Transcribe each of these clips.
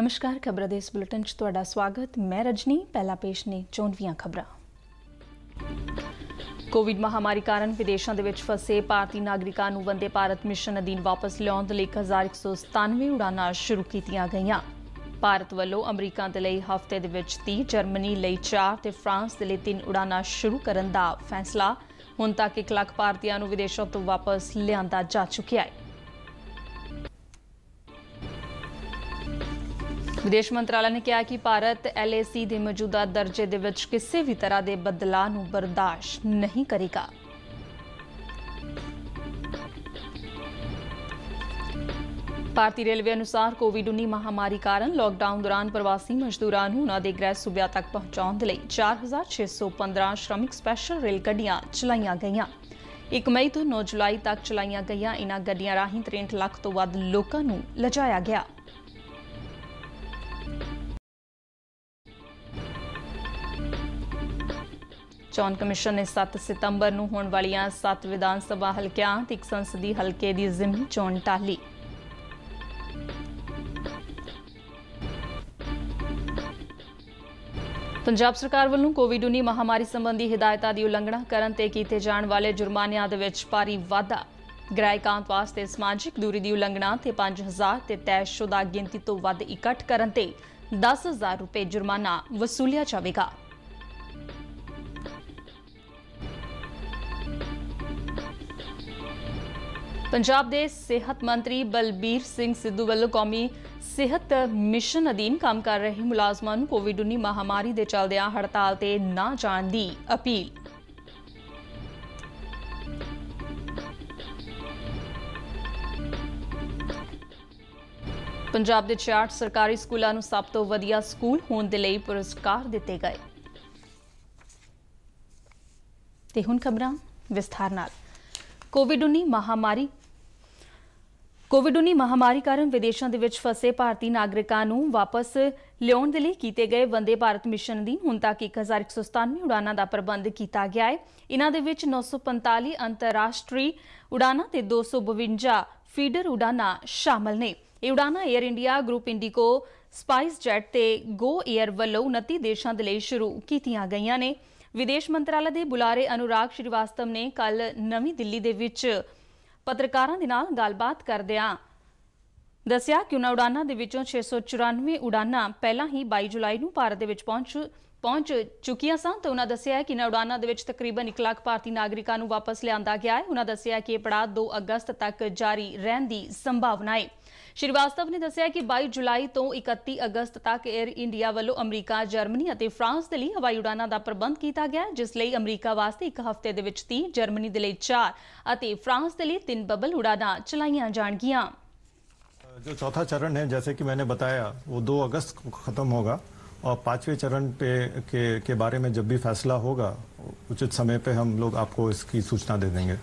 ਨਮਸਕਾਰ ਖਬਰ ਦੇ ਇਸ ਬੁਲੇਟਿਨ 'ਚ ਤੁਹਾਡਾ ਸਵਾਗਤ ਮੈਂ ਰਜਨੀ ਪਹਿਲਾ ਪੇਸ਼ ਨੇ ਚੋਣਵੀਆਂ ਖਬਰਾਂ ਕੋਵਿਡ ਮਹਾਮਾਰੀ ਕਾਰਨ ਵਿਦੇਸ਼ਾਂ ਦੇ ਵਿੱਚ ਫਸੇ ਭਾਰਤੀ ਨਾਗਰਿਕਾਂ ਨੂੰ ਵੰਦੇ ਭਾਰਤ ਮਿਸ਼ਨ ਅਧੀਨ ਵਾਪਸ ਲਿਆਉਣ ਦੇ ਲਈ 1197 ਉਡਾਨਾਂ ਸ਼ੁਰੂ ਕੀਤੀਆਂ ਗਈਆਂ ਭਾਰਤ ਵੱਲੋਂ ਅਮਰੀਕਾ ਦੇ ਲਈ ਹਫ਼ਤੇ ਦੇ ਵਿੱਚ 30 ਜਰਮਨੀ ਲਈ 4 ਤੇ ਫਰਾਂਸ ਦੇ ਲਈ 3 ਉਡਾਨਾਂ ਸ਼ੁਰੂ ਕਰਨ ਦਾ ਫੈਸਲਾ ਹੁਣ ਤੱਕ 1 ਲੱਖ ਭਾਰਤੀਆਂ ਨੂੰ ਵਿਦੇਸ਼ਾਂ ਤੋਂ ਵਾਪਸ ਲਿਆਂਦਾ ਜਾ ਚੁੱਕਿਆ ਹੈ ਵਿਦੇਸ਼ ਮੰਤਰਾਲੇ ਨੇ ਕਿਹਾ ਕਿ ਭਾਰਤ ਐਲਏਸੀ ਦੇ ਮੌਜੂਦਾ ਦਰਜੇ ਦੇ ਵਿੱਚ ਕਿਸੇ ਵੀ ਤਰ੍ਹਾਂ ਦੇ ਬਦਲਾਅ ਨੂੰ ਬਰਦਾਸ਼ਤ ਨਹੀਂ ਕਰੇਗਾ ਭਾਰਤੀ ਰੇਲਵੇ ਅਨੁਸਾਰ ਕੋਵਿਡ-19 ਮਹਾਮਾਰੀ ਕਾਰਨ ਲਾਕਡਾਊਨ ਦੌਰਾਨ ਪ੍ਰਵਾਸੀ ਮਜ਼ਦੂਰਾਂ ਨੂੰ ਉਹਨਾਂ ਦੇ ਗ੍ਰਹਿ ਸੂਬਿਆਂ ਤੱਕ ਪਹੁੰਚਾਉਣ ਦੇ ਲਈ 4615 ਸ਼੍ਰਮਿਕ ਸਪੈਸ਼ਲ ਰੇਲ ਗੱਡੀਆਂ ਚਲਾਈਆਂ ਗਈਆਂ 1 ਮਈ ਤੋਂ 9 ਜੁਲਾਈ ਤੱਕ ਚਲਾਈਆਂ ਗਈਆਂ ਇਹਨਾਂ ਗੱਡੀਆਂ ਰਾਹੀਂ 63 ਲੱਖ ਤੋਂ ਵੱਧ ਲੋਕਾਂ ਨੂੰ ਲਜਾਇਆ ਗਿਆ ਚੋਣ ਕਮਿਸ਼ਨ ਨੇ 7 ਸਤੰਬਰ ਨੂੰ ਹੋਣ ਵਾਲੀਆਂ 7 ਵਿਧਾਨ ਸਭਾ ਹਲਕਿਆਂ ਤੇ ਇੱਕ ਸੰਸਦੀ ਹਲਕੇ ਦੀ ਜ਼ਿਮਨੀ ਚੋਣ ਟਾਲੀ ਪੰਜਾਬ ਸਰਕਾਰ ਵੱਲੋਂ ਕੋਵਿਡ-19 ਮਹਾਮਾਰੀ ਸੰਬੰਧੀ ਹਦਾਇਤਾਂ ਦੀ ਉਲੰਘਣਾ ਕਰਨ ਤੇ ਕੀਤੇ ਜਾਣ ਵਾਲੇ ਜੁਰਮਾਨਿਆਂ ਦੇ ਵਿੱਚ ਭਾਰੀ ਵਾਧਾ ਗ੍ਰਾਹਕਾਂ ਵਾਸਤੇ ਸਮਾਜਿਕ ਦੂਰੀ ਦੀ ਉਲੰਘਣਾ ਤੇ 5000 ਤੇ ਤੈਅਸ਼ੁਦਾ ਗਿਣਤੀ ਤੋਂ ਵੱਧ ਇਕੱਠ ਕਰਨ ਤੇ 10000 ਰੁਪਏ ਜੁਰਮਾਨਾ ਵਸੂਲਿਆ ਜਾਵੇਗਾ ਪੰਜਾਬ ਦੇ ਸਿਹਤ ਮੰਤਰੀ ਬਲਬੀਰ ਸਿੰਘ ਸਿੱਧੂ ਵੱਲੋਂ ਕੌਮੀ ਸਿਹਤ ਮਿਸ਼ਨ ਅਧੀਨ ਕੰਮ ਕਰ ਰਹੇ ਮੁਲਾਜ਼ਮਾਂ ਨੂੰ ਕੋਵਿਡ-19 ਮਹਾਮਾਰੀ ਦੇ ਚੱਲਦਿਆਂ ਹੜਤਾਲ ਤੇ ਨਾ ਜਾਣ ਦੀ ਅਪੀਲ ਪੰਜਾਬ ਦੇ 66 ਸਰਕਾਰੀ ਸਕੂਲਾਂ ਨੂੰ ਸਭ ਤੋਂ ਵਧੀਆ ਸਕੂਲ ਹੋਣ ਦੇ ਲਈ ਪੁਰਸਕਾਰ ਦਿੱਤੇ ਗਏ ਤੇ ਹੁਣ ਖਬਰਾਂ ਵਿਸਥਾਰ ਨਾਲ ਕੋਵਿਡ-19 ਮਹਾਮਾਰੀ ਕੋਵਿਡ-19 ਮਹਾਮਾਰੀ ਕਾਰਨ ਵਿਦੇਸ਼ਾਂ ਦੇ ਵਿੱਚ ਫਸੇ ਭਾਰਤੀ ਨਾਗਰਿਕਾਂ ਨੂੰ ਵਾਪਸ ਲਿਆਉਣ ਦੇ ਲਈ ਕੀਤੇ ਗਏ ਵੰਦੇ ਭਾਰਤ ਮਿਸ਼ਨ ਦੀ ਹੁਣ ਤੱਕ 1197 ਉਡਾਨਾਂ ਦਾ ਪ੍ਰਬੰਧ ਕੀਤਾ ਗਿਆ ਹੈ ਇਹਨਾਂ ਦੇ ਵਿੱਚ 945 ਅੰਤਰਰਾਸ਼ਟਰੀ ਉਡਾਨਾਂ ਤੇ 252 ਫੀਡਰ ਉਡਾਨਾਂ ਸ਼ਾਮਲ ਨੇ ਇਹ ਉਡਾਨਾਂ 에ਅਰ ਇੰਡੀਆ ਗਰੁੱਪ ਇੰਡੀਕੋ ਸਪਾਈਸ ਜੈਟ ਤੇ ਗੋ 에ਅਰ ਵੱਲੋਂ 29 ਦੇਸ਼ਾਂ ਦੇ ਲਈ ਸ਼ੁਰੂ ਕੀਤੀਆਂ ਗਈਆਂ ਨੇ ਵਿਦੇਸ਼ ਮੰਤਰਾਲੇ ਦੇ ਬੁਲਾਰੇ ਅਨੁਰਾਗ ਸ਼੍ਰੀਵਾਸਤਵ ਨੇ ਕੱਲ ਨਵੀਂ ਦਿੱਲੀ ਦੇ ਵਿੱਚ ਪੱਤਰਕਾਰਾਂ ਦੇ ਨਾਲ ਗੱਲਬਾਤ ਕਰਦਿਆਂ ਦੱਸਿਆ ਕਿ ਉਹਨਾਂ ਉਡਾਨਾਂ ਦੇ ਵਿੱਚੋਂ 694 ਉਡਾਨਾਂ ਪਹਿਲਾਂ ਹੀ 22 ਜੁਲਾਈ ਨੂੰ ਭਾਰਤ ਦੇ ਵਿੱਚ ਪਹੁੰਚ ਪਹੁੰਚ ਚੁੱਕੀਆਂ ਸਨ ਤੇ ਉਹਨਾਂ ਦੱਸਿਆ ਕਿ ਇਹਨਾਂ ਉਡਾਨਾਂ ਦੇ ਵਿੱਚ ਤਕਰੀਬਨ 1 ਲੱਖ ਭਾਰਤੀ ਨਾਗਰਿਕਾਂ ਨੂੰ ਵਾਪਸ ਲਿਆਂਦਾ ਗਿਆ ਹੈ ਉਹਨਾਂ ਦੱਸਿਆ ਕਿ ਇਹ ਪੜਾਅ 2 ਅਗਸਤ ਤੱਕ ਜਾਰੀ ਰਹਿਣ ਦੀ ਸੰਭਾਵਨਾ ਹੈ ਸ਼੍ਰੀਵਾਸਤਵ ਨੇ ਦੱਸਿਆ ਕਿ 22 ਜੁਲਾਈ ਤੋਂ 31 ਅਗਸਤ ਤੱਕ 에ਅਰ ਇੰਡੀਆ ਵੱਲੋਂ ਅਮਰੀਕਾ, ਜਰਮਨੀ ਅਤੇ ਫਰਾਂਸ ਦੇ ਲਈ ਹਵਾਈ ਉਡਾਨਾਂ ਦਾ ਪ੍ਰਬੰਧ ਕੀਤਾ ਗਿਆ ਜਿਸ ਲਈ ਅਮਰੀਕਾ ਵਾਸਤੇ ਇੱਕ ਹਫ਼ਤੇ ਦੇ ਵਿੱਚ 30, ਜਰਮਨੀ ਦੇ ਲਈ 4 ਅਤੇ ਫਰਾਂਸ ਦੇ ਲਈ 3 ਬਬਲ ਉਡਾਨਾਂ ਚਲਾਈਆਂ ਜਾਣਗੀਆਂ। जो चौथा चरण है जैसे कि मैंने बताया वो 2 अगस्त को ख़त्म होगा और पांचवें चरण पे के, के बारे में जब भी फैसला होगा उचित समय पे हम लोग आपको इसकी सूचना दे देंगे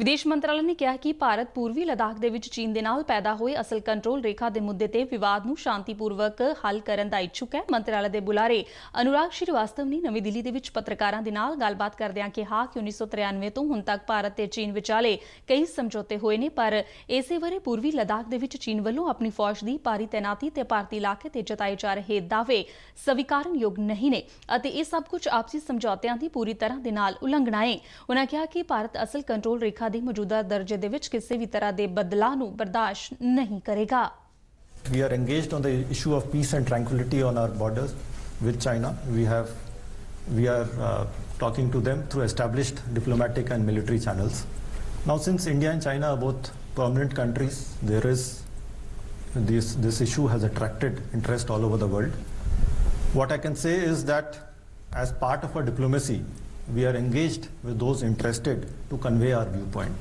ਵਿਦੇਸ਼ ਮੰਤਰਾਲੇ ਨੇ ਕਿਹਾ ਕਿ ਭਾਰਤ ਪੂਰਬੀ ਲਦਾਖ ਦੇ ਵਿੱਚ ਚੀਨ ਦੇ ਨਾਲ ਪੈਦਾ ਹੋਏ ਅਸਲ ਕੰਟਰੋਲ ਰੇਖਾ ਦੇ ਮੁੱਦੇ ਤੇ ਵਿਵਾਦ ਨੂੰ ਸ਼ਾਂਤੀਪੂਰਵਕ ਹੱਲ ਕਰਨ ਦਾ ਇੱਛੁਕ ਹੈ ਮੰਤਰਾਲੇ ਦੇ ਬੁਲਾਰੇ ਅਨੁਰਾਗ ਸ਼੍ਰੀਵਾਸਤਵ ਨੇ ਨਵੀਂ ਦਿੱਲੀ ਦੇ ਵਿੱਚ ਪੱਤਰਕਾਰਾਂ ਦੇ ਨਾਲ ਗੱਲਬਾਤ ਕਰਦਿਆਂ ਕਿਹਾ ਕਿ 1993 ਤੋਂ ਹੁਣ ਤੱਕ ਭਾਰਤ ਤੇ ਚੀਨ ਵਿਚਾਲੇ ਕਈ ਸਮਝੌਤੇ ਹੋਏ ਨੇ ਪਰ ਇਸੇ ਵਰੇ ਪੂਰਬੀ ਲਦਾਖ ਦੇ ਵਿੱਚ ਚੀਨ ਵੱਲੋਂ ਆਪਣੀ ਫੌਜ ਦੀ ਪਾਰੀ ਤੈਨਾਤੀ ਤੇ ਭਾਰਤੀ ਇਲਾਕੇ ਤੇ ਜਤਾਏ ਜਾ ਰਹੇ ਦਾਅਵੇ ਸਵੀਕਾਰਨਯੋਗ ਨਹੀਂ ਨੇ ਅਤੇ ਇਹ ਸਭ ਕੁਝ ਆਪਸੀ ਸਮਝੌਤਿਆਂ ਦੀ ਪੂਰੀ ਤਰ੍ਹਾਂ ਦੇ ਨਾਲ ਉਲੰਘਣਾ ਹੈ ਉਹਨਾਂ ਕਿਹਾ ਕਿ ਭਾਰਤ ਅਸਲ ਕੰਟਰੋਲ ਰੇਖਾ ਦੀ ਮੌਜੂਦਾ ਦਰਜੇ ਦੇ ਵਿੱਚ ਕਿਸੇ ਵੀ ਤਰ੍ਹਾਂ ਦੇ ਬਦਲਾਅ ਨੂੰ ਬਰਦਾਸ਼ਤ ਨਹੀਂ ਕਰੇਗਾ We are engaged on the issue of peace and tranquility on our borders with China. We have we are uh, talking to them through established diplomatic and military channels. Now, since India and China are both prominent countries, there is this, this issue has attracted interest all over the world. What I can say is that as part of our diplomacy, we are engaged with those interested to convey our viewpoint.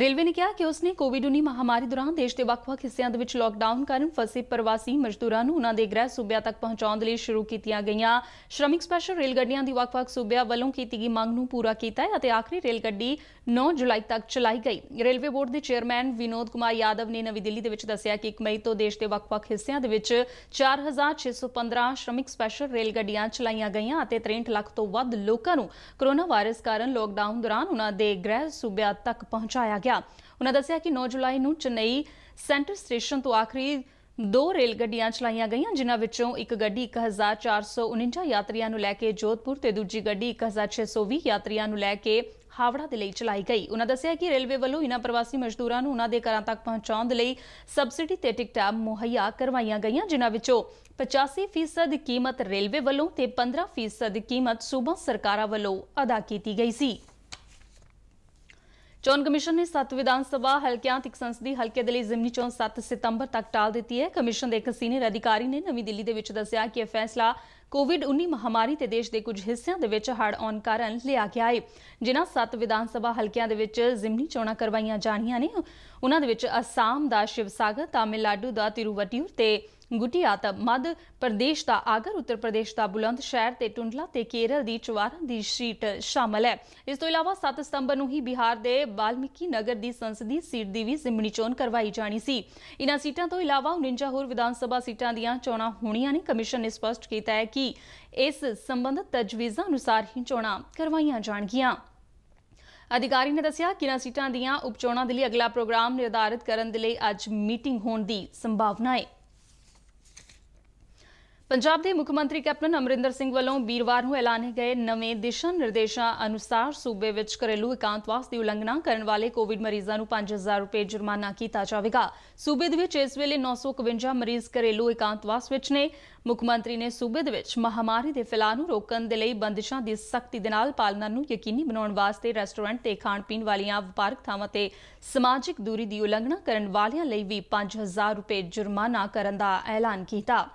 Railway ਨੇ ਕਿਹਾ ਕਿ ਉਸਨੇ ਕੋਵਿਡ-19 ਮਹਾਮਾਰੀ ਦੌਰਾਨ ਦੇਸ਼ ਦੇ ਵੱਖ-ਵੱਖ ਹਿੱਸਿਆਂ ਦੇ ਵਿੱਚ ਲਾਕਡਾਊਨ ਕਾਰਨ ਫਸੇ ਪ੍ਰਵਾਸੀ ਮਜ਼ਦੂਰਾਂ ਨੂੰ ਉਹਨਾਂ ਦੇ ਗ੍ਰਹਿ ਸੂਬਿਆਂ ਤੱਕ ਪਹੁੰਚਾਉਣ ਦੇ ਲਈ ਸ਼ੁਰੂ ਕੀਤੀਆਂ ਗਈਆਂ ਸ਼੍ਰਮਿਕ ਸਪੈਸ਼ਲ ਰੇਲ ਗੱਡੀਆਂ ਦੀ ਵੱਖ-ਵੱਖ ਸੂਬਿਆਂ ਵੱਲੋਂ ਕੀਤੀ ਗਈ ਮੰਗ ਨੂੰ ਪੂਰਾ ਕੀਤਾ ਹੈ ਅਤੇ ਆਖਰੀ ਰੇਲ ਗੱਡੀ 9 ਜੁਲਾਈ ਤੱਕ ਚਲਾਈ ਗਈ ਰੇਲਵੇ ਬੋਰਡ ਦੇ ਚੇਅਰਮੈਨ ਵਿਨੋਦ ਕੁਮਾਰ ਯਾਦਵ ਨੇ ਨਵੀਂ ਦਿੱਲੀ ਦੇ ਵਿੱਚ ਦੱਸਿਆ ਕਿ 1 ਮਈ ਤੋਂ ਦੇਸ਼ ਦੇ ਵੱਖ-ਵੱਖ ਹਿੱਸਿਆਂ ਦੇ ਵਿੱਚ 4615 ਸ਼੍ਰਮਿਕ ਸਪੈਸ਼ਲ ਰੇਲ ਗੱਡੀਆਂ ਚਲਾਈਆਂ ਗਈਆਂ ਅਤੇ 63 ਲੱਖ ਤੋਂ ਵੱਧ ਲੋਕਾਂ ਨੂੰ ਕੋਰੋਨਾ ਵਾਇਰਸ ਕਾਰਨ ਲਾਕਡਾਊਨ ਦੌਰਾਨ ਉਹਨਾਂ ਦੇ ਗ੍ਰਹਿ ਸੂਬਿਆਂ ਤੱਕ ਪਹੁੰਚਾਇਆ ਗਿਆ ਉਹਨਾਂ ਦੱਸਿਆ ਕਿ 9 ਜੁਲਾਈ ਨੂੰ ਚੇਨਈ ਸੈਂਟਰ ਸਟੇਸ਼ਨ ਤੋਂ ਆਖਰੀ ਦੋ ਰੇਲ ਗੱਡੀਆਂ ਚਲਾਈਆਂ ਗਈਆਂ ਜਿਨ੍ਹਾਂ ਵਿੱਚੋਂ ਇੱਕ ਗੱਡੀ 1449 ਯਾਤਰੀਆਂ ਨੂੰ ਲੈ ਕੇ ਜੋਧਪੁਰ ਤੇ ਦੂਜੀ ਗੱਡੀ 1620 ਯਾਤਰੀਆਂ ਨੂੰ ਲੈ ਕੇ ਹਾਵੜਾ ਦੇ ਲਈ ਚਲਾਈ ਗਈ ਉਹਨਾਂ ਦੱਸਿਆ ਕਿ ਰੇਲਵੇ ਵੱਲੋਂ ਇਹਨਾਂ ਪ੍ਰਵਾਸੀ ਮਜ਼ਦੂਰਾਂ ਨੂੰ ਉਹਨਾਂ ਦੇ ਘਰਾਂ ਤੱਕ ਪਹੁੰਚਾਉਣ ਦੇ ਲਈ ਸਬਸਿਡੀ ਤੇ ਟਿਕਟਾਂ ਮੁਹੱਈਆ ਕਰਵਾਈਆਂ ਗਈਆਂ ਜਿਨ੍ਹਾਂ ਵਿੱਚੋਂ 85% ਕੀਮਤ ਰੇਲਵੇ ਵੱਲੋਂ ਤੇ 15% ਕੀਮਤ ਸੂਬਾ ਸਰਕਾਰਾਂ ਵੱਲੋਂ ਅਦਾ ਕੀਤੀ ਗਈ ਸੀ ਚੋਣ ਕਮਿਸ਼ਨ ਨੇ 7 ਵਿਧਾਨ ਸਭਾ ਹਲਕਿਆਂ ਤੇ ਸੰਸਦੀ ਹਲਕੇ ਦੇ ਲਈ ਜ਼ਿਮਨੀ ਚੋਣ 7 ਸਤੰਬਰ ਤੱਕ ਟਾਲ ਦਿੱਤੀ ਹੈ ਕਮਿਸ਼ਨ ਦੇ ਇੱਕ ਸੀਨੀਅਰ ਅਧਿਕਾਰੀ ਨੇ ਨਵੀਂ ਦਿੱਲੀ ਦੇ ਵਿੱਚ ਦੱਸਿਆ ਕਿ ਇਹ ਫੈਸਲਾ ਕੋਵਿਡ-19 ਮਹਾਮਾਰੀ ਤੇ ਦੇਸ਼ ਦੇ ਕੁਝ ਹਿੱਸਿਆਂ ਦੇ ਵਿੱਚ ਹੜ ਆਉਣ ਕਾਰਨ ਲਿਆ ਗਿਆ ਹੈ ਜਿਨ੍ਹਾਂ ਸੱਤ ਵਿਧਾਨ ਸਭਾ ਹਲਕਿਆਂ ਦੇ ਵਿੱਚ ਜ਼ਿਮਨੀ ਚੋਣਾਂ ਕਰਵਾਈਆਂ ਜਾਣੀਆਂ ਨੇ ਉਹਨਾਂ ਦੇ ਵਿੱਚ ਅਸਾਮ ਦਾ ਸ਼ਿਵਸਾਗਰ ਤਾਮਿਲਨਾਡੂ ਦਾ ਤਿਰੂਵਟਿਊਰ ਤੇ ਗੁਟਿਆਤ ਮੱਧ ਪ੍ਰਦੇਸ਼ ਦਾ ਆਗਰ ਉੱਤਰ ਪ੍ਰਦੇਸ਼ ਦਾ ਬੁਲੰਦ ਸ਼ਹਿਰ ਤੇ ਟੁੰਡਲਾ ਤੇ ਕੇਰਲ ਦੀ ਚਵਾਰਾਂ ਦੀ ਸੀਟ ਸ਼ਾਮਲ ਹੈ ਇਸ ਤੋਂ ਇਲਾਵਾ 7 ਸਤੰਬਰ ਨੂੰ ਹੀ ਬਿਹਾਰ ਦੇ ਬਾਲਮਿਕੀ ਨਗਰ ਦੀ ਸੰਸਦੀ ਸੀਟ ਦੀ ਵੀ ਜ਼ਿਮਨੀ ਚੋਣ ਕਰਵਾਈ ਜਾਣੀ ਸੀ ਇਹਨਾਂ ਸੀਟਾਂ ਤੋਂ ਇਲਾਵਾ 49 ਹੋਰ ਵਿਧਾਨ ਸਭਾ ਸੀਟਾਂ ਦੀਆਂ ਚੋਣਾਂ ਹੋਣੀਆਂ ਨੇ ਕਮਿਸ਼ਨ ਨੇ ਸਪਸ਼ਟ ਕੀਤਾ ਹੈ ਕਿ ਕਿ ਇਸ ਸੰਬੰਧਤ ਤਜਵੀਜ਼ਾਂ ਅਨੁਸਾਰ ਹੀ ਚੋਣਾਂ ਕਰਵਾਈਆਂ ਜਾਣਗੀਆਂ ਅਧਿਕਾਰੀ ਨੇ ਦੱਸਿਆ ਕਿ ਨਾ ਸੀਟਾਂ ਦੀਆਂ ਉਪਚੋਣਾਂ ਦੇ ਲਈ ਅਗਲਾ ਪ੍ਰੋਗਰਾਮ ਨਿਰਧਾਰਿਤ ਕਰਨ ਦੇ ਲਈ ਅੱਜ ਮੀਟਿੰਗ ਹੋਣ ਦੀ ਸੰਭਾਵਨਾ ਹੈ ਪੰਜਾਬ ਦੇ ਮੁੱਖ ਮੰਤਰੀ ਕੈਪਟਨ ਅਮਰਿੰਦਰ ਸਿੰਘ ਵੱਲੋਂ ਵੀਰਵਾਰ ਨੂੰ ਐਲਾਨੇ ਗਏ ਨਵੇਂ ਦਿਸ਼ਾ ਨਿਰਦੇਸ਼ਾਂ ਅਨੁਸਾਰ ਸੂਬੇ ਵਿੱਚ ਘਰੇਲੂ ਇਕਾਂਤਵਾਸ ਦੀ ਉਲੰਘਣਾ ਕਰਨ ਵਾਲੇ ਕੋਵਿਡ ਮਰੀਜ਼ਾਂ ਨੂੰ 5000 ਰੁਪਏ ਜੁਰਮਾਨਾ ਕੀਤਾ ਜਾਵੇਗਾ ਸੂਬੇ ਦੇ ਵਿੱਚ ਇਸ ਵੇਲੇ 951 ਮਰੀਜ਼ ਘਰੇਲੂ ਇਕਾਂਤਵਾਸ ਵਿੱਚ ਨੇ ਮੁੱਖ ਮੰਤਰੀ ਨੇ ਸੂਬੇ ਦੇ ਵਿੱਚ ਮਹਾਮਾਰੀ ਦੇ ਫੈਲਾਅ ਨੂੰ ਰੋਕਣ ਦੇ ਲਈ ਬੰਦਿਸ਼ਾਂ ਦੀ ਸਖਤੀ ਦੇ ਨਾਲ ਪਾਲਣਾ ਨੂੰ ਯਕੀਨੀ ਬਣਾਉਣ ਵਾਸਤੇ ਰੈਸਟੋਰੈਂਟ ਤੇ ਖਾਣ ਪੀਣ ਵਾਲੀਆਂ ਵਪਾਰਕ ਥਾਵਾਂ ਤੇ ਸਮਾਜਿਕ ਦੂਰੀ ਦੀ ਉਲੰਘਣਾ ਕਰਨ ਵਾਲਿਆਂ ਲਈ ਵੀ 5000 ਰੁਪਏ ਜੁਰਮਾਨਾ ਕਰਨ ਦਾ ਐਲਾਨ ਕੀਤਾ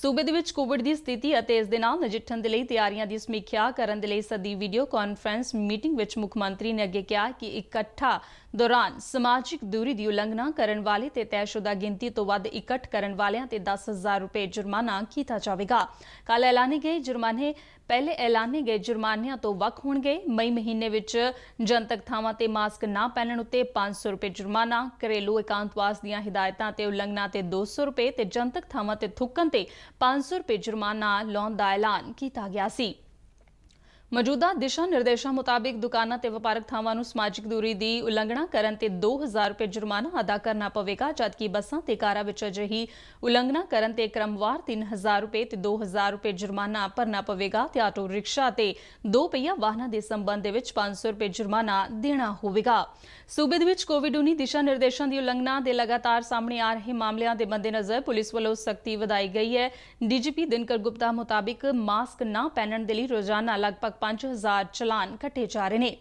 ਸੂਬੇ ਦੇ ਵਿੱਚ ਕੋਵਿਡ ਦੀ ਸਥਿਤੀ ਅਤੇ ਇਸ ਦੇ ਨਾਲ ਨਜਿੱਠਣ ਦੇ ਲਈ ਤਿਆਰੀਆਂ ਦੀ ਸਮੀਖਿਆ ਕਰਨ ਦੇ ਲਈ ਸਦੀ ਵੀਡੀਓ ਕਾਨਫਰੰਸ ਮੀਟਿੰਗ ਵਿੱਚ ਮੁੱਖ ਮੰਤਰੀ ਨੇ ਅੱਗੇ ਕਿਹਾ ਕਿ ਇਕੱਠਾ ਦੌਰਾਨ ਸਮਾਜਿਕ ਦੂਰੀ ਦੀ ਉਲੰਘਣਾ ਕਰਨ ਵਾਲੇ ਤੇ ਤੈਅਸ਼ੁਦਾ ਗਿਣਤੀ ਤੋਂ ਵੱਧ ਇਕੱਠ ਕਰਨ ਵਾਲਿਆਂ ਤੇ 10000 ਰੁਪਏ ਜੁਰਮਾਨਾ ਕੀਤਾ ਜਾਵੇਗਾ ਕੱਲ ਐਲਾਨੇ ਗਏ ਜੁਰਮਾਨੇ ਪਹਿਲੇ ਐਲਾਨੇ ਗਏ ਜੁਰਮਾਨਿਆਂ ਤੋਂ ਵੱਖ ਹੋਣਗੇ ਮਈ ਮਹੀਨੇ ਵਿੱਚ ਜਨਤਕ ਥਾਵਾਂ ਤੇ ਮਾਸਕ ਨਾ ਪਹਿਨਣ ਉਤੇ 500 ਰੁਪਏ ਜੁਰਮਾਨਾ ਘਰੇਲੂ ਇਕਾਂਤਵਾਸ ਦੀਆਂ ਹਦਾਇਤਾਂ ਤੇ ਉਲੰਘਣਾ ਤੇ 200 ਰੁਪਏ ਤੇ ਜਨਤਕ ਥਾਵਾਂ ਤੇ ਥੁੱਕਣ ਤੇ 500 ਰੁਪਏ ਜੁਰਮਾਨਾ ਲਾਉਣ ਦਾ ਐਲਾਨ ਕੀਤਾ ਗਿਆ ਸੀ ਮੌਜੂਦਾ ਦਿਸ਼ਾ ਨਿਰਦੇਸ਼ਾਂ ਮੁਤਾਬਿਕ ਦੁਕਾਨਾਂ ਤੇ ਵਪਾਰਕ ਥਾਵਾਂ ਨੂੰ ਸਮਾਜਿਕ ਦੂਰੀ ਦੀ ਉਲੰਘਣਾ ਕਰਨ ਤੇ 2000 ਰੁਪਏ ਜੁਰਮਾਨਾ ਅਦਾ ਕਰਨਾ ਪਵੇਗਾ ਜਦਕਿ ਬੱਸਾਂ ਤੇ ਕਾਰਾਂ ਵਿੱਚ ਅਜਿਹੀ ਉਲੰਘਣਾ ਕਰਨ ਤੇ ਕ੍ਰਮਵਾਰ 3000 ਰੁਪਏ ਤੇ 2000 ਰੁਪਏ ਜੁਰਮਾਨਾ ਭਰਨਾ ਪਵੇਗਾ ਤੇ ਆਟੋ ਰਿਕਸ਼ਾ ਤੇ ਦੋ ਪਹੀਆ ਵਾਹਨਾਂ ਦੇ ਸੰਬੰਧ ਦੇ ਵਿੱਚ 500 ਰੁਪਏ ਜੁਰਮਾਨਾ ਦੇਣਾ ਹੋਵੇਗਾ ਸੂਬੇ ਦੇ ਵਿੱਚ ਕੋਵਿਡ-19 ਦਿਸ਼ਾ ਨਿਰਦੇਸ਼ਾਂ ਦੀ ਉਲੰਘਣਾ ਦੇ ਲਗਾਤਾਰ ਸਾਹਮਣੇ ਆ ਰਹੇ ਮਾਮਲਿਆਂ ਦੇ ਮੱਦੇਨਜ਼ਰ ਪੁਲਿਸ ਵੱਲੋਂ ਸਖਤੀ ਵਧਾਈ ਗਈ ਹੈ ਡੀਜੀਪੀ ਦਿਨਕਰ ਗੁਪਤਾ ਮੁਤਾਬਿਕ ਮਾਸਕ ਨਾ ਪਹਿਨਣ ਦੇ ਲਈ ਰੋਜ਼ਾਨਾ ਲਗਭਗ 5000 ਚਲਾਨ ਘਟੇ ਜਾ ਰਹੇ ਨੇ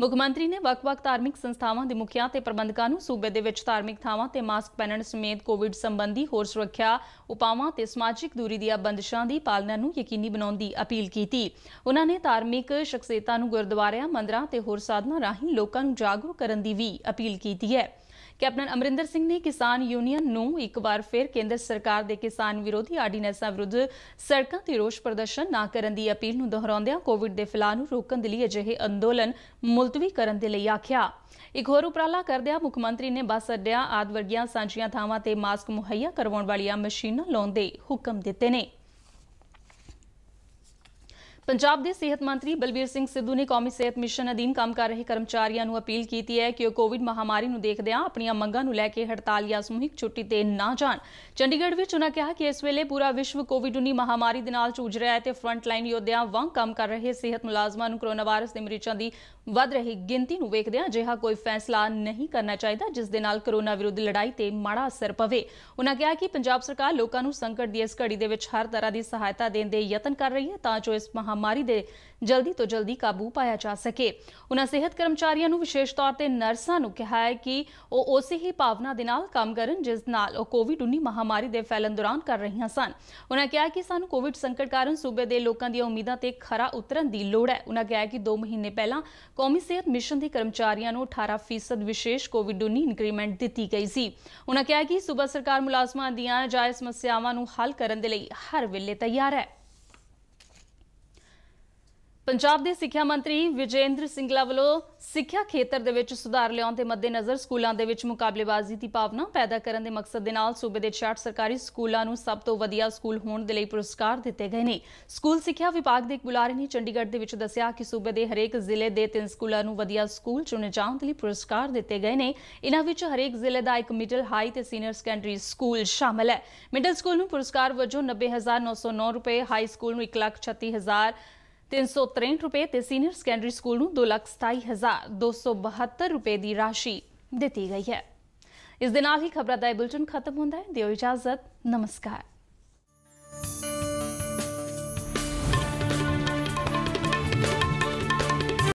ਮੁੱਖ ਮੰਤਰੀ ਨੇ ਵੱਖ-ਵੱਖ ਧਾਰਮਿਕ ਸੰਸਥਾਵਾਂ ਦੇ ਮੁਖੀਆਂ ਤੇ ਪ੍ਰਬੰਧਕਾਂ ਨੂੰ ਸੂਬੇ ਦੇ ਵਿੱਚ ਧਾਰਮਿਕ ਥਾਵਾਂ ਤੇ ਮਾਸਕ ਪਹਿਨਣ ਸਮੇਤ ਕੋਵਿਡ ਸੰਬੰਧੀ ਹੋਰ ਸੁਰੱਖਿਆ ਉਪਾਵਾਂ ਤੇ ਸਮਾਜਿਕ ਦੂਰੀ ਦੀਆਂ ਬੰਦਸ਼ਾਂ ਦੀ ਪਾਲਣਾ ਨੂੰ ਯਕੀਨੀ ਬਣਾਉਣ ਦੀ ਅਪੀਲ ਕੀਤੀ। ਉਹਨਾਂ ਨੇ ਧਾਰਮਿਕ ਸ਼ਖਸੀਅਤਾਂ ਨੂੰ ਗੁਰਦੁਆਰਿਆਂ, ਮੰਦਰਾਂ ਤੇ ਹੋਰ ਸਾਧਨਾਂ ਰਾਹੀਂ ਲੋਕਾਂ ਨੂੰ ਜਾਗਰੂਕ ਕਰਨ ਦੀ ਵੀ ਅਪੀਲ ਕੀਤੀ ਹੈ। ਕੈਪਟਨ ਅਮਰਿੰਦਰ ਸਿੰਘ ਨੇ ਕਿਸਾਨ ਯੂਨੀਅਨ ਨੂੰ ਇੱਕ ਵਾਰ ਫਿਰ ਕੇਂਦਰ ਸਰਕਾਰ ਦੇ ਕਿਸਾਨ ਵਿਰੋਧੀ ਆਰਡੀਨੈਂਸਾਂ ਵਿਰੁੱਧ ਸੜਕਾਂ ਤੇ ਰੋਸ ਪ੍ਰਦਰਸ਼ਨ ਨਾ ਕਰਨ ਦੀ ਅਪੀਲ ਨੂੰ ਦੁਹਰਾਉਂਦਿਆਂ ਕੋਵਿਡ ਦੇ ਫੈਲਾਅ ਨੂੰ ਰੋਕਣ ਦੇ ਲਈ ਅਜਿਹੇ ਅੰਦੋਲਨ ਮੁਲਤਵੀ ਕਰਨ ਦੇ ਲਈ ਆਖਿਆ ਇੱਕ ਹੋਰ ਉਪਰਾਲਾ ਕਰਦਿਆਂ ਮੁੱਖ ਮੰਤਰੀ ਨੇ ਬੱਸ ਅੱਡਿਆਂ ਆਦ ਵਰਗੀਆਂ ਸਾਂਝੀਆਂ ਥਾਵਾਂ ਤੇ ਮਾਸਕ ਮੁਹੱਈਆ ਕਰਵਾਉਣ ਵਾਲੀਆਂ ਮਸ਼ੀਨਾਂ ਲਾਉਣ ਦੇ ਹੁਕਮ ਦਿੱਤੇ ਨੇ ਪੰਜਾਬ ਦੇ ਸਿਹਤ ਮੰਤਰੀ ਬਲਬੀਰ ਸਿੰਘ ਸਿੱਧੂ ਨੇ ਕੌਮੀ ਸਿਹਤ ਮਿਸ਼ਨ ਅਧੀਨ ਕੰਮ ਕਰ ਰਹੇ ਕਰਮਚਾਰੀਆਂ ਨੂੰ ਅਪੀਲ ਕੀਤੀ ਹੈ ਕਿ ਉਹ ਕੋਵਿਡ ਮਹਾਮਾਰੀ ਨੂੰ ਦੇਖਦਿਆਂ ਆਪਣੀਆਂ ਮੰਗਾਂ ਨੂੰ ਲੈ ਕੇ ਹੜਤਾਲ ਜਾਂ ਸਮੂਹਿਕ ਛੁੱਟੀ ਤੇ ਨਾ ਜਾਣ ਚੰਡੀਗੜ੍ਹ ਵਿੱਚ ਉਹਨਾਂ ਕਿਹਾ ਕਿ ਇਸ ਵੇਲੇ ਪੂਰਾ ਵਿਸ਼ਵ ਕੋਵਿਡ-19 ਮਹਾਮਾਰੀ ਦੇ ਨਾਲ ਜੂਝ ਰਿਹਾ ਹੈ ਤੇ ਫਰੰਟ ਲਾਈਨ ਯੋਧਿਆਂ ਵਾਂਗ ਕੰਮ ਕਰ ਰਹੇ ਸਿਹਤ ਮੁਲਾਜ਼ਮਾਂ ਨੂੰ ਕੋਰੋਨਾ ਵਾਇਰਸ ਦੇ ਮਰੀਜ਼ਾਂ ਦੀ ਵੱਧ ਰਹੀ ਗਿਣਤੀ ਨੂੰ ਵੇਖਦਿਆਂ ਅਜਿਹਾ ਕੋਈ ਫੈਸਲਾ ਨਹੀਂ ਕਰਨਾ ਚਾਹੀਦਾ ਜਿਸ ਦੇ ਨਾਲ ਕਰੋਨਾ ਵਿਰੁੱਧ ਲੜਾਈ ਤੇ ਮਾੜਾ ਅਸਰ ਪਵੇ ਉਹਨਾਂ ਕਿਹਾ ਕਿ ਪੰਜਾਬ ਸਰਕਾਰ ਲੋਕਾਂ ਨੂੰ ਸੰਕਟ ਦੀ ਇਸ ਘੜੀ ਦੇ ਵਿੱਚ ਹਰ ਤਰ੍ਹਾਂ ਦੀ ਸਹਾਇਤਾ ਦੇਣ ਦੇ ਯਤਨ ਕਰ ਰਹੀ ਹੈ ਤਾਂ ਜੋ ਇਸ ਮਹਾਮਾਰੀ ਦੇ ਜਲਦੀ ਤੋਂ ਜਲਦੀ ਕਾਬੂ ਪਾਇਆ ਜਾ ਸਕੇ ਉਹਨਾਂ ਸਿਹਤ ਕਰਮਚਾਰੀਆਂ ਨੂੰ ਵਿਸ਼ੇਸ਼ ਤੌਰ ਤੇ ਨਰਸਾਂ ਨੂੰ ਕਿਹਾ ਹੈ ਕਿ ਉਹ ਉਸੇ ਹੀ ਭਾਵਨਾ ਦੇ ਨਾਲ ਕੰਮ ਕਰਨ ਜਿਸ ਨਾਲ ਉਹ ਕੋਵਿਡ-19 ਮਹਾਮਾਰੀ ਦੇ ਫੈਲਣ ਦੌਰਾਨ ਕਰ ਰਹੀਆਂ ਸਨ ਉਹਨਾਂ ਕਿਹਾ ਕਿ ਸਾਨੂੰ ਕੋਵਿਡ ਸੰਕਟ ਕਾਰਨ ਸੂਬੇ ਦੇ ਲੋਕਾਂ ਦੀਆਂ ਉਮੀਦਾਂ ਤੇ ਖਰਾ ਉਤਰਨ ਦੀ ਲੋੜ ਹੈ ਉਹਨਾਂ ਕਿਹਾ ਕਿ 2 ਮਹੀਨੇ ਪਹਿਲਾਂ ਕੌਮੀ ਸਿਹਤ ਮਿਸ਼ਨ ਦੇ ਕਰਮਚਾਰੀਆਂ ਨੂੰ 18% ਵਿਸ਼ੇਸ਼ ਕੋਵਿਡ-19 ਇਨਕਰੀਮੈਂਟ ਦਿੱਤੀ ਗਈ ਸੀ ਉਹਨਾਂ ਕਿਹਾ ਕਿ ਸੂਬਾ ਸਰਕਾਰ ਮੁਲਾਜ਼ਮਾਂ ਦੀਆਂ ਜਾਇਜ਼ ਸਮੱਸਿਆਵਾਂ ਨੂੰ ਹੱਲ ਕਰਨ ਦੇ ਲਈ ਹਰ ਵੇਲੇ ਤਿਆਰ ਹੈ ਪੰਜਾਬ ਦੇ ਸਿੱਖਿਆ ਮੰਤਰੀ ਵਿਜੇਂਦਰ ਸਿੰਘਲਾ ਵੱਲੋਂ ਸਿੱਖਿਆ ਖੇਤਰ ਦੇ ਵਿੱਚ ਸੁਧਾਰ ਲਿਆਉਣ ਦੇ ਮੱਦੇਨਜ਼ਰ ਸਕੂਲਾਂ ਦੇ ਵਿੱਚ ਮੁਕਾਬਲੇਬਾਜ਼ੀ ਦੀ ਭਾਵਨਾ ਪੈਦਾ ਕਰਨ ਦੇ ਮਕਸਦ ਦੇ ਨਾਲ ਸੂਬੇ ਦੇ 66 ਸਰਕਾਰੀ ਸਕੂਲਾਂ ਨੂੰ ਸਭ ਤੋਂ ਵਧੀਆ ਸਕੂਲ ਹੋਣ ਦੇ ਲਈ ਪੁਰਸਕਾਰ ਦਿੱਤੇ ਗਏ ਨੇ ਸਕੂਲ ਸਿੱਖਿਆ ਵਿਭਾਗ ਦੇ ਇੱਕ ਬੁਲਾਰੇ ਨੇ ਚੰਡੀਗੜ੍ਹ ਦੇ ਵਿੱਚ ਦੱਸਿਆ ਕਿ ਸੂਬੇ ਦੇ ਹਰੇਕ ਜ਼ਿਲ੍ਹੇ ਦੇ ਤਿੰਨ ਸਕੂਲਾਂ ਨੂੰ ਵਧੀਆ ਸਕੂਲ ਚੁਣੇ ਜਾਣ ਦੇ ਲਈ ਪੁਰਸਕਾਰ ਦਿੱਤੇ ਗਏ ਨੇ ਇਨ੍ਹਾਂ ਵਿੱਚ ਹਰੇਕ ਜ਼ਿਲ੍ਹੇ ਦਾ ਇੱਕ ਮਿਡਲ ਹਾਈ ਤੇ ਸੀਨੀਅਰ ਸੈਕੰਡਰੀ ਸਕੂਲ ਸ਼ਾਮਲ ਹੈ ਮਿਡਲ ਸਕੂਲ ਨੂੰ ਪੁਰਸਕਾਰ ਵਜੋਂ 90909 ਰੁਪਏ ਹਾਈ ਸਕੂਲ ਨੂੰ 136000 363 ਰੁਪਏ ਤੇ ਸੀਨੀਅਰ ਸੈਕੰਡਰੀ ਸਕੂਲ ਨੂੰ 227272 ਰੁਪਏ ਦੀ ਰਾਸ਼ੀ ਦਿੱਤੀ ਗਈ ਹੈ ਇਸ ਦਿਨ ਨਾਲ ਹੀ ਖਬਰਾਂ ਦਾ ਇਹ ਬੁਲਟਨ ਖਤਮ ਹੁੰਦਾ ਹੈ ਦਿਓ ਇਜਾਜ਼ਤ ਨਮਸਕਾਰ